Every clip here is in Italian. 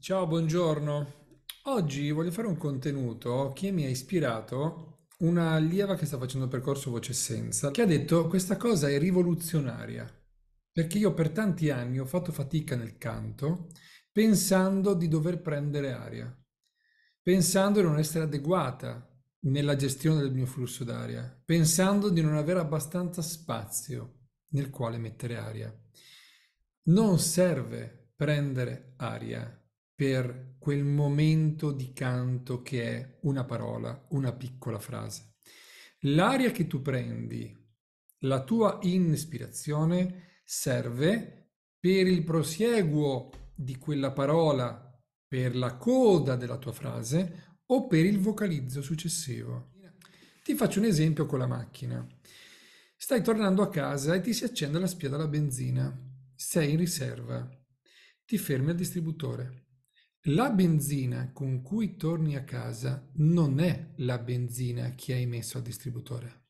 Ciao, buongiorno. Oggi voglio fare un contenuto che mi ha ispirato una allieva che sta facendo il percorso Voce Senza, che ha detto questa cosa è rivoluzionaria, perché io per tanti anni ho fatto fatica nel canto pensando di dover prendere aria, pensando di non essere adeguata nella gestione del mio flusso d'aria, pensando di non avere abbastanza spazio nel quale mettere aria. Non serve prendere aria, per quel momento di canto che è una parola, una piccola frase. L'aria che tu prendi, la tua ispirazione, serve per il prosieguo di quella parola, per la coda della tua frase o per il vocalizzo successivo. Ti faccio un esempio con la macchina. Stai tornando a casa e ti si accende la spia della benzina. Sei in riserva. Ti fermi al distributore. La benzina con cui torni a casa non è la benzina che hai messo al distributore.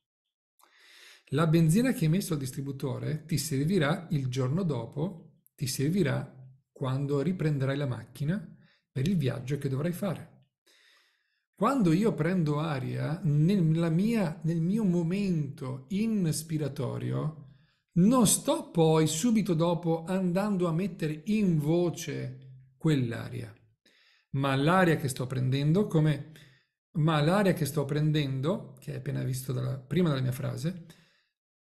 La benzina che hai messo al distributore ti servirà il giorno dopo, ti servirà quando riprenderai la macchina per il viaggio che dovrai fare. Quando io prendo aria mia, nel mio momento inspiratorio, non sto poi subito dopo andando a mettere in voce quell'aria ma l'aria che sto prendendo, come ma l'aria che sto prendendo, che hai appena visto dalla, prima della mia frase,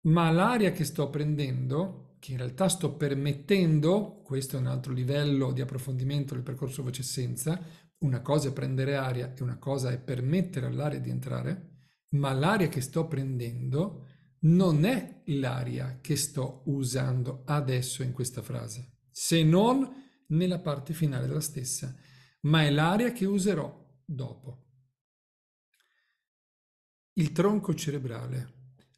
ma l'aria che sto prendendo, che in realtà sto permettendo, questo è un altro livello di approfondimento del percorso voce senza, una cosa è prendere aria e una cosa è permettere all'aria di entrare, ma l'aria che sto prendendo non è l'aria che sto usando adesso in questa frase, se non nella parte finale della stessa ma è l'area che userò dopo. Il tronco cerebrale,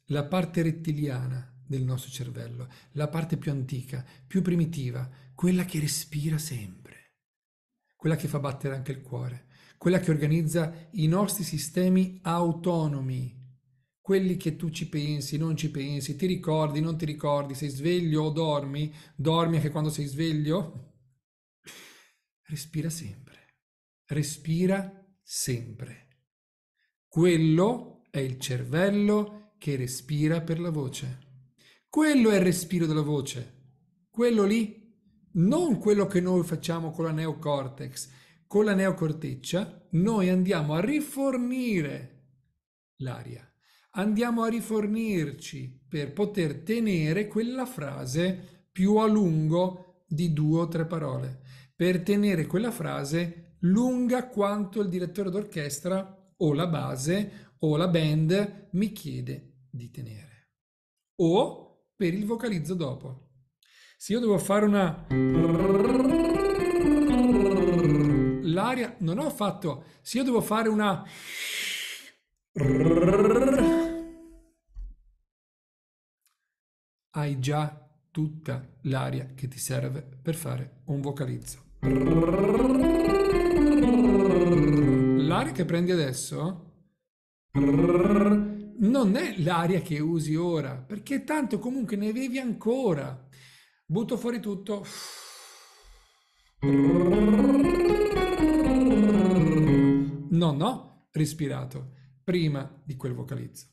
la parte rettiliana del nostro cervello, la parte più antica, più primitiva, quella che respira sempre, quella che fa battere anche il cuore, quella che organizza i nostri sistemi autonomi, quelli che tu ci pensi, non ci pensi, ti ricordi, non ti ricordi, sei sveglio o dormi, dormi anche quando sei sveglio, respira sempre respira sempre. Quello è il cervello che respira per la voce. Quello è il respiro della voce. Quello lì, non quello che noi facciamo con la neocortex, con la neocorteccia, noi andiamo a rifornire l'aria. Andiamo a rifornirci per poter tenere quella frase più a lungo di due o tre parole, per tenere quella frase lunga quanto il direttore d'orchestra o la base o la band mi chiede di tenere. O per il vocalizzo dopo. Se io devo fare una... L'aria non ho fatto. Se io devo fare una... Hai già tutta l'aria che ti serve per fare un vocalizzo l'aria che prendi adesso non è l'aria che usi ora, perché tanto comunque ne avevi ancora. Butto fuori tutto. Non no, respirato prima di quel vocalizzo.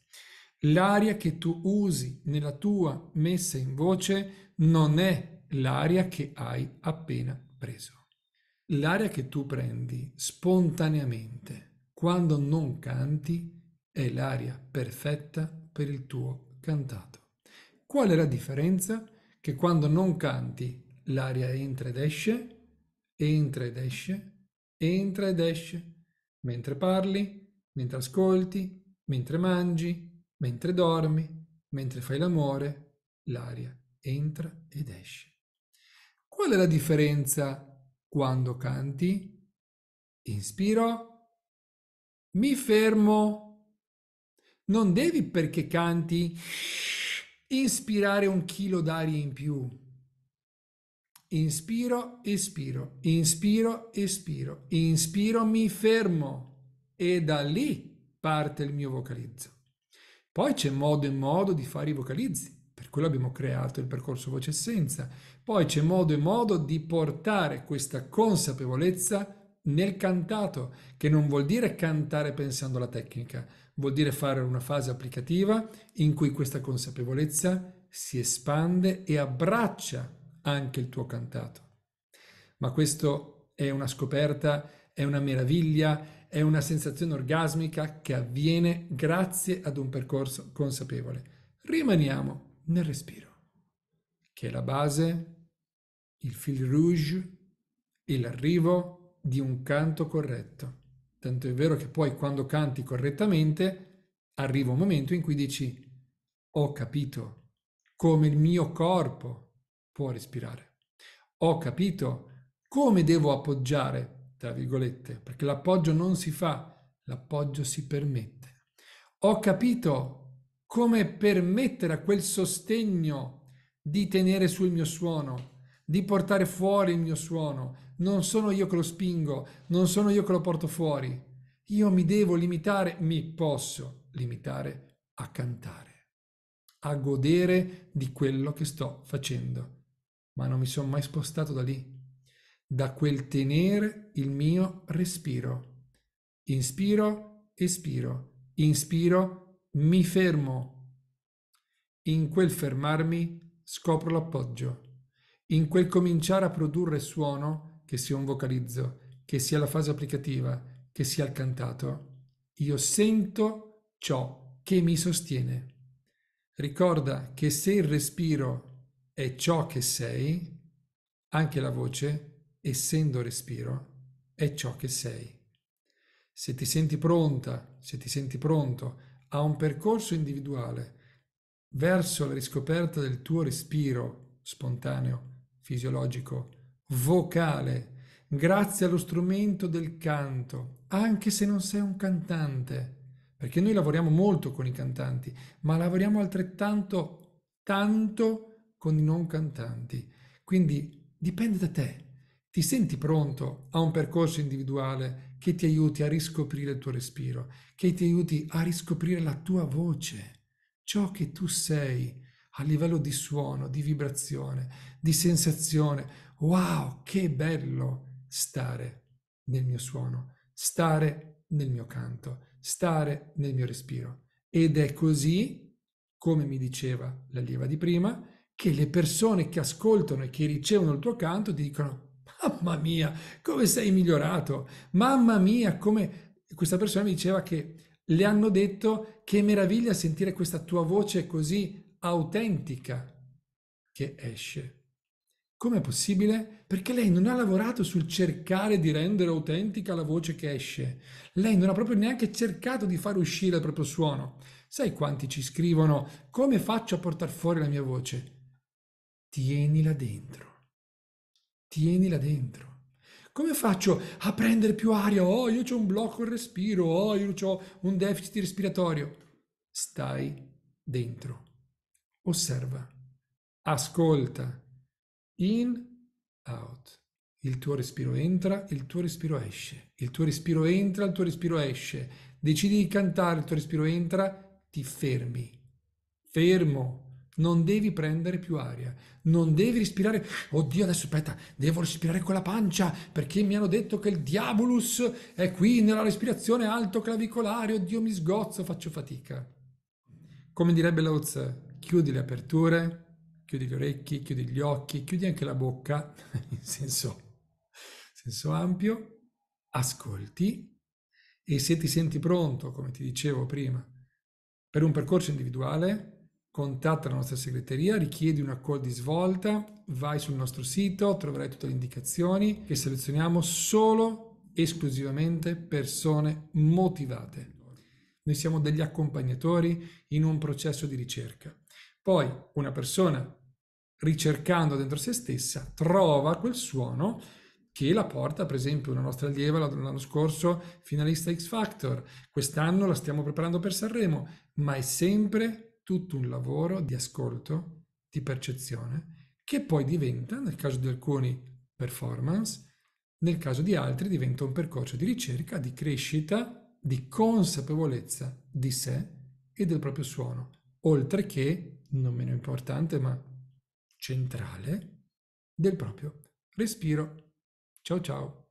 L'aria che tu usi nella tua messa in voce non è l'aria che hai appena preso. L'aria che tu prendi spontaneamente quando non canti è l'aria perfetta per il tuo cantato. Qual è la differenza? Che quando non canti l'aria entra ed esce, entra ed esce, entra ed esce, mentre parli, mentre ascolti, mentre mangi, mentre dormi, mentre fai l'amore, l'aria entra ed esce. Qual è la differenza quando canti, inspiro, mi fermo. Non devi perché canti inspirare un chilo d'aria in più. Inspiro, espiro, inspiro, espiro, inspiro, mi fermo e da lì parte il mio vocalizzo. Poi c'è modo e modo di fare i vocalizzi. Per quello abbiamo creato il percorso Voce Essenza. Poi c'è modo e modo di portare questa consapevolezza nel cantato, che non vuol dire cantare pensando alla tecnica, vuol dire fare una fase applicativa in cui questa consapevolezza si espande e abbraccia anche il tuo cantato. Ma questo è una scoperta, è una meraviglia, è una sensazione orgasmica che avviene grazie ad un percorso consapevole. Rimaniamo nel respiro, che è la base, il fil rouge e l'arrivo di un canto corretto. Tanto è vero che poi quando canti correttamente arriva un momento in cui dici ho capito come il mio corpo può respirare. Ho capito come devo appoggiare, tra virgolette, perché l'appoggio non si fa, l'appoggio si permette. Ho capito come permettere a quel sostegno di tenere sul mio suono, di portare fuori il mio suono. Non sono io che lo spingo, non sono io che lo porto fuori. Io mi devo limitare, mi posso limitare a cantare, a godere di quello che sto facendo. Ma non mi sono mai spostato da lì, da quel tenere il mio respiro. Inspiro, espiro, inspiro, mi fermo. In quel fermarmi scopro l'appoggio. In quel cominciare a produrre suono, che sia un vocalizzo, che sia la fase applicativa, che sia il cantato, io sento ciò che mi sostiene. Ricorda che se il respiro è ciò che sei, anche la voce, essendo respiro, è ciò che sei. Se ti senti pronta, se ti senti pronto a un percorso individuale verso la riscoperta del tuo respiro spontaneo, fisiologico, vocale, grazie allo strumento del canto, anche se non sei un cantante, perché noi lavoriamo molto con i cantanti, ma lavoriamo altrettanto tanto con i non cantanti. Quindi dipende da te. Ti senti pronto a un percorso individuale che ti aiuti a riscoprire il tuo respiro, che ti aiuti a riscoprire la tua voce, ciò che tu sei a livello di suono, di vibrazione, di sensazione. Wow, che bello stare nel mio suono, stare nel mio canto, stare nel mio respiro. Ed è così, come mi diceva la lieva di prima, che le persone che ascoltano e che ricevono il tuo canto dicono mamma mia, come sei migliorato, mamma mia, come questa persona mi diceva che le hanno detto che meraviglia sentire questa tua voce così autentica che esce. Com'è possibile? Perché lei non ha lavorato sul cercare di rendere autentica la voce che esce. Lei non ha proprio neanche cercato di far uscire il proprio suono. Sai quanti ci scrivono come faccio a portare fuori la mia voce? Tienila dentro. Tienila dentro. Come faccio a prendere più aria? Oh, io ho un blocco al respiro, oh, io ho un deficit respiratorio. Stai dentro. Osserva. Ascolta. In, out. Il tuo respiro entra, il tuo respiro esce. Il tuo respiro entra, il tuo respiro esce. Decidi di cantare, il tuo respiro entra, ti fermi. Fermo. Non devi prendere più aria, non devi respirare. Oddio, adesso aspetta, devo respirare con la pancia perché mi hanno detto che il diabolus è qui nella respirazione alto clavicolare. Oddio, mi sgozzo, faccio fatica. Come direbbe Lao Tse, chiudi le aperture, chiudi gli orecchi, chiudi gli occhi, chiudi anche la bocca, in senso, senso ampio, ascolti e se ti senti pronto, come ti dicevo prima, per un percorso individuale, contatta la nostra segreteria, richiedi una call di svolta, vai sul nostro sito, troverai tutte le indicazioni e selezioniamo solo esclusivamente persone motivate. Noi siamo degli accompagnatori in un processo di ricerca. Poi una persona ricercando dentro se stessa trova quel suono che la porta, per esempio, una nostra allieva l'anno scorso finalista X Factor, quest'anno la stiamo preparando per Sanremo, ma è sempre tutto un lavoro di ascolto, di percezione, che poi diventa, nel caso di alcuni, performance, nel caso di altri diventa un percorso di ricerca, di crescita, di consapevolezza di sé e del proprio suono, oltre che, non meno importante, ma centrale, del proprio respiro. Ciao ciao!